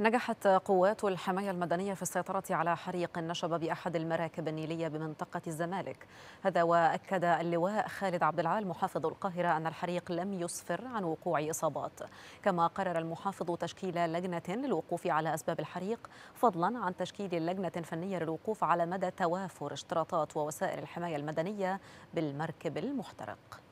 نجحت قوات الحماية المدنية في السيطرة على حريق نشب بأحد المراكب النيلية بمنطقة الزمالك هذا وأكد اللواء خالد عبد العال محافظ القاهرة أن الحريق لم يسفر عن وقوع إصابات كما قرر المحافظ تشكيل لجنة للوقوف على أسباب الحريق فضلا عن تشكيل لجنة فنية للوقوف على مدى توافر اشتراطات ووسائل الحماية المدنية بالمركب المحترق